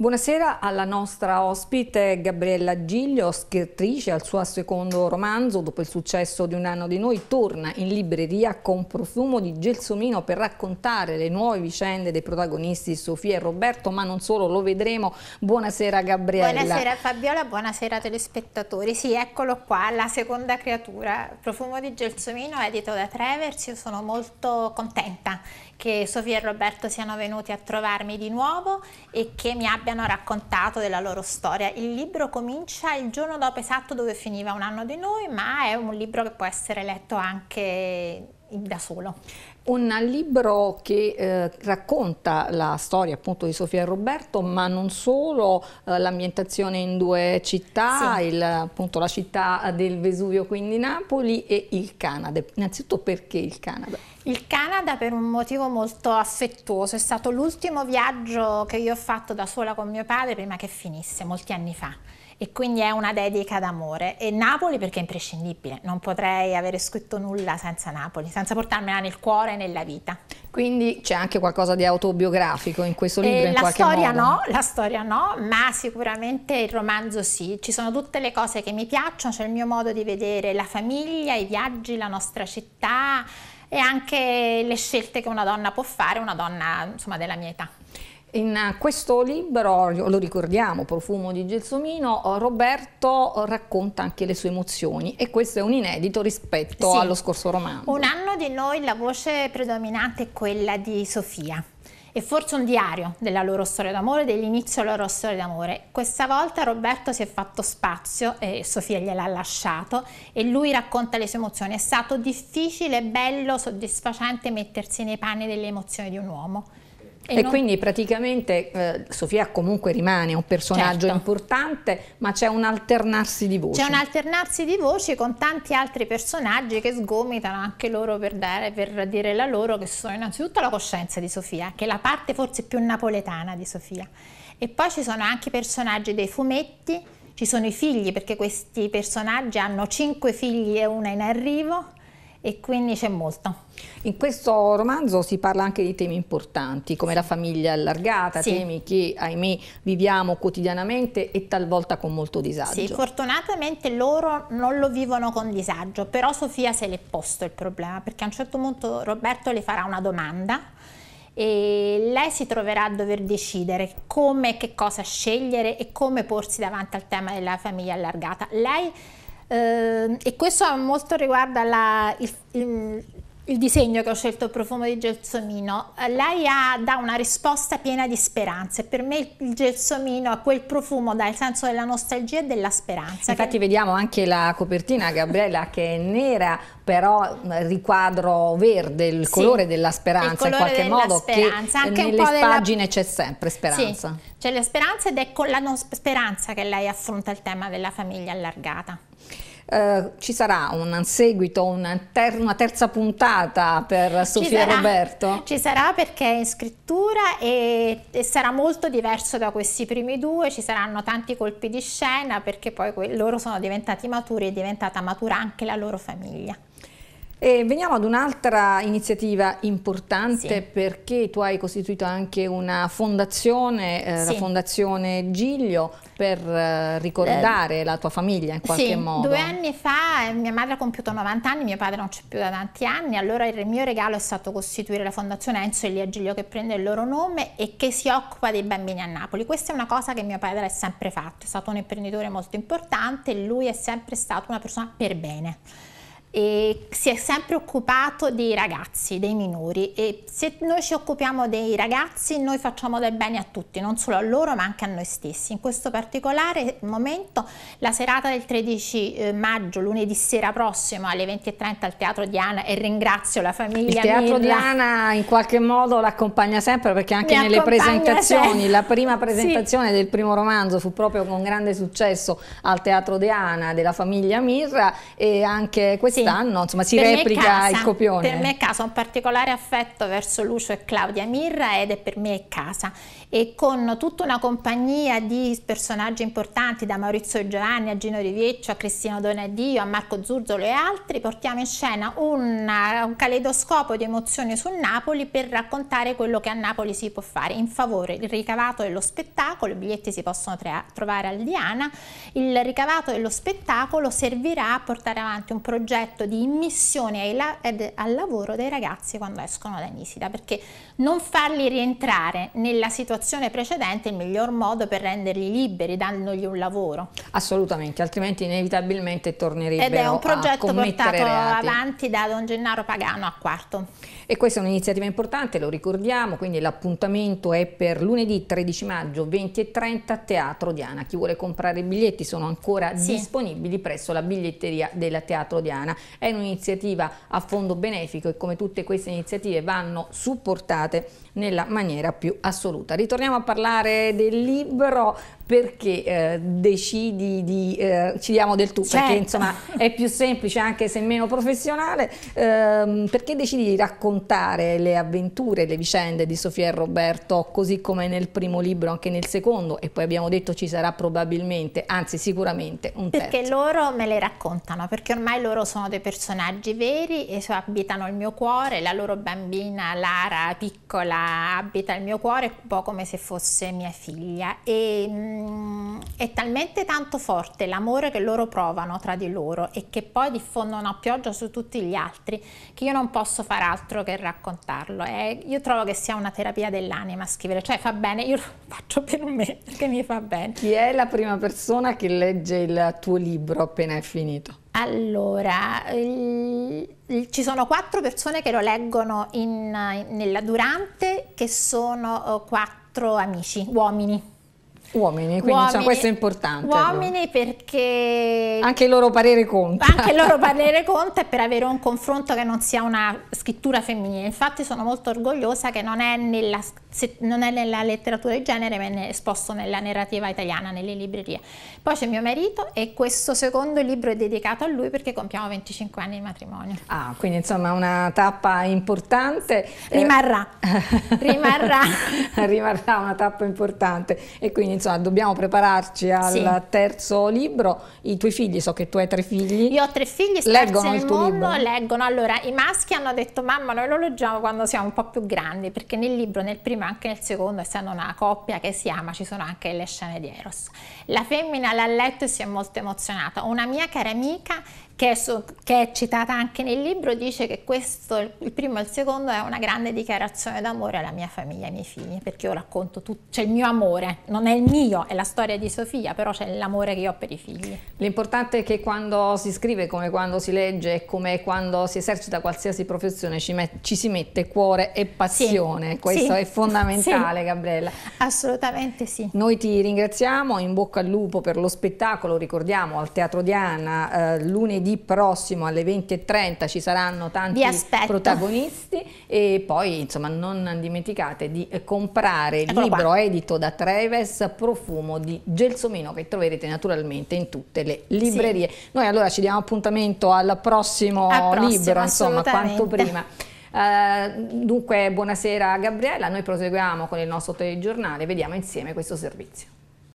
Buonasera alla nostra ospite Gabriella Giglio, scrittrice al suo secondo romanzo, dopo il successo di Un anno di noi, torna in libreria con profumo di gelsomino per raccontare le nuove vicende dei protagonisti Sofia e Roberto, ma non solo, lo vedremo. Buonasera Gabriella. Buonasera Fabiola, buonasera telespettatori. Sì, eccolo qua, la seconda creatura, profumo di gelsomino edito da Travers, io sono molto contenta che Sofia e Roberto siano venuti a trovarmi di nuovo e che mi abbiano raccontato della loro storia. Il libro comincia il giorno dopo esatto dove finiva un anno di noi, ma è un libro che può essere letto anche da solo. Un libro che eh, racconta la storia appunto di Sofia e Roberto, ma non solo, eh, l'ambientazione in due città, sì. il, appunto la città del Vesuvio, quindi Napoli, e il Canada. Innanzitutto perché il Canada? Il Canada per un motivo molto affettuoso, è stato l'ultimo viaggio che io ho fatto da sola con mio padre prima che finisse, molti anni fa e quindi è una dedica d'amore. E Napoli perché è imprescindibile, non potrei avere scritto nulla senza Napoli, senza portarmela nel cuore e nella vita. Quindi c'è anche qualcosa di autobiografico in questo eh, libro? E in la qualche storia modo. no, la storia no, ma sicuramente il romanzo sì. Ci sono tutte le cose che mi piacciono, c'è il mio modo di vedere la famiglia, i viaggi, la nostra città e anche le scelte che una donna può fare, una donna insomma, della mia età. In eh, questo libro, lo ricordiamo, Profumo di Gelsomino, eh, Roberto racconta anche le sue emozioni e questo è un inedito rispetto sì. allo scorso romanzo. Un anno di noi la voce predominante è quella di Sofia e forse un diario della loro storia d'amore, dell'inizio della loro storia d'amore. Questa volta Roberto si è fatto spazio e Sofia gliel'ha lasciato e lui racconta le sue emozioni. È stato difficile, bello, soddisfacente mettersi nei panni delle emozioni di un uomo. E, e non... quindi praticamente eh, Sofia comunque rimane un personaggio certo. importante, ma c'è un alternarsi di voci. C'è un alternarsi di voci con tanti altri personaggi che sgomitano anche loro per, dare, per dire la loro, che sono innanzitutto la coscienza di Sofia, che è la parte forse più napoletana di Sofia. E poi ci sono anche i personaggi dei fumetti, ci sono i figli, perché questi personaggi hanno cinque figli e una in arrivo e quindi c'è molto. In questo romanzo si parla anche di temi importanti come la famiglia allargata, sì. temi che ahimè viviamo quotidianamente e talvolta con molto disagio. Sì, fortunatamente loro non lo vivono con disagio, però Sofia se l'è posto il problema perché a un certo punto Roberto le farà una domanda e lei si troverà a dover decidere come e che cosa scegliere e come porsi davanti al tema della famiglia allargata. Lei Ehm, e questo molto riguarda la, il, il il disegno che ho scelto, il profumo di gelsomino, lei ha, dà una risposta piena di speranze. Per me il gelsomino è quel profumo dà il senso della nostalgia e della speranza. Infatti che... vediamo anche la copertina, Gabriella, che è nera, però riquadro verde, il sì, colore della speranza colore in qualche modo, speranza, che nelle pagine della... c'è sempre speranza. Sì, c'è la speranza ed è con la speranza che lei affronta il tema della famiglia allargata eh, ci sarà un seguito, una, ter una terza puntata per Sofia e Roberto? Ci sarà perché è in scrittura e, e, sarà molto diverso da questi primi due, ci saranno tanti colpi di scena perché poi loro sono diventati maturi e è diventata matura anche la loro famiglia. E veniamo ad un'altra iniziativa importante sì. perché tu hai costituito anche una fondazione, eh, sì. la Fondazione Giglio, per eh, ricordare eh, la tua famiglia in qualche sì. modo. Due anni fa eh, mia madre ha compiuto 90 anni, mio padre non c'è più da tanti anni, allora il mio regalo è stato costituire la Fondazione Enzo e Lia Giglio che prende il loro nome e che si occupa dei bambini a Napoli. Questa è una cosa che mio padre ha sempre fatto, è stato un imprenditore molto importante, e lui è sempre stato una persona per bene e si è sempre occupato dei ragazzi, dei minori e se noi ci occupiamo dei ragazzi noi facciamo del bene a tutti, non solo a loro ma anche a noi stessi. In questo particolare momento la serata del 13 eh, maggio, lunedì sera prossimo alle 20.30 al Teatro Diana e ringrazio la famiglia. Il Teatro Mirla. Diana in qualche modo l'accompagna sempre perché anche Mi nelle presentazioni, sempre. la prima presentazione sì. del primo romanzo fu proprio con grande successo al Teatro Diana della famiglia Mirra e anche questa quest'anno, insomma si per replica casa, il copione. Per me è casa, un particolare affetto verso Lucio e Claudia Mirra ed è per me è casa e con tutta una compagnia di personaggi importanti da Maurizio Giovanni a Gino Rivieccio a Cristina Donadio a Marco Zurzolo e altri portiamo in scena una, un caleidoscopo di emozioni su Napoli per raccontare quello che a Napoli si può fare in favore del ricavato dello spettacolo i biglietti si possono trovare al Diana il ricavato dello spettacolo servirà a portare avanti un progetto progetto di immissione la al lavoro dei ragazzi quando escono da Nisida, perché non farli rientrare nella situazione precedente è il miglior modo per renderli liberi, dandogli un lavoro. Assolutamente, altrimenti inevitabilmente tornerebbero Ed è un progetto portato reati. avanti da Don Gennaro Pagano a Quarto. E questa è un'iniziativa importante, lo ricordiamo, quindi l'appuntamento è per lunedì 13 maggio 20 e 30 Teatro Diana. Chi vuole comprare i biglietti sono ancora sì. disponibili presso la biglietteria della Teatro Diana. È un'iniziativa a fondo benefico e come tutte queste iniziative vanno supportate nella maniera più assoluta. Ritorniamo a parlare del libro perché eh, decidi di, eh, ci diamo del tu, certo. perché insomma è più semplice anche se meno professionale, ehm, perché decidi di raccontare le avventure, le vicende di Sofia e Roberto così come nel primo libro, anche nel secondo e poi abbiamo detto ci sarà probabilmente, anzi sicuramente un terzo. Perché loro me le raccontano, perché ormai loro sono dei personaggi veri e abitano il mio cuore, la loro bambina Lara piccola abita il mio cuore un po' come se fosse mia figlia e mm, Ehm, è talmente tanto forte l'amore che loro provano tra di loro e che poi diffondono a pioggia su tutti gli altri che io non posso far altro che raccontarlo. Eh, io trovo che sia una terapia dell'anima scrivere, cioè fa bene, io lo faccio per me perché mi fa bene. Chi è la prima persona che legge il tuo libro appena è finito? Allora, il, il, ci sono quattro persone che lo leggono in, in, nella durante, che sono oh, quattro amici, uomini Uomini, quindi uomini, cioè, questo è importante. Uomini allora. perché... Anche il loro parere conta. Anche il loro parere conta e per avere un confronto che non sia una scrittura femminile. Infatti sono molto orgogliosa che non è nella, non è nella letteratura di genere, ma è esposto nella narrativa italiana, nelle librerie. Poi c'è mio marito e questo secondo libro è dedicato a lui perché compiamo 25 anni di matrimonio. Ah, quindi insomma una tappa importante. Rimarrà. Eh. rimarrà. rimarrà una tappa importante. E quindi insomma, cioè, dobbiamo prepararci al sì. terzo libro. I tuoi figli, so che tu hai tre figli. Io ho tre figli, leggono il tuo mondo, libro. leggono. Allora, i maschi hanno detto, mamma, noi lo leggiamo quando siamo un po' più grandi, perché nel libro, nel primo e anche nel secondo, essendo una coppia che si ama, ci sono anche le scene di Eros. La femmina l'ha letto e si è molto emozionata. Una mia cara amica che è, so, che è, citata anche nel libro, dice che questo, il primo e il secondo, è una grande dichiarazione d'amore alla mia famiglia, e ai miei figli, perché io racconto tutto, c'è il mio amore, non è il mio, è la storia di Sofia, però c'è l'amore che io ho per i figli. L'importante è che quando si scrive, come quando si legge, come quando si esercita qualsiasi professione, ci, met- ci si mette cuore e passione, sì, questo sì, è fondamentale sì, Gabriella. Assolutamente sì. Noi ti ringraziamo, in bocca al lupo per lo spettacolo, ricordiamo al Teatro Diana eh, lunedì venerdì prossimo alle 20.30 ci saranno tanti protagonisti e poi insomma non dimenticate di eh, comprare il libro qua. edito da Treves Profumo di Gelsomino che troverete naturalmente in tutte le librerie. Sì. Noi allora ci diamo appuntamento al prossimo, prossimo libro insomma quanto prima. Uh, dunque buonasera Gabriella, noi proseguiamo con il nostro telegiornale, vediamo insieme questo servizio.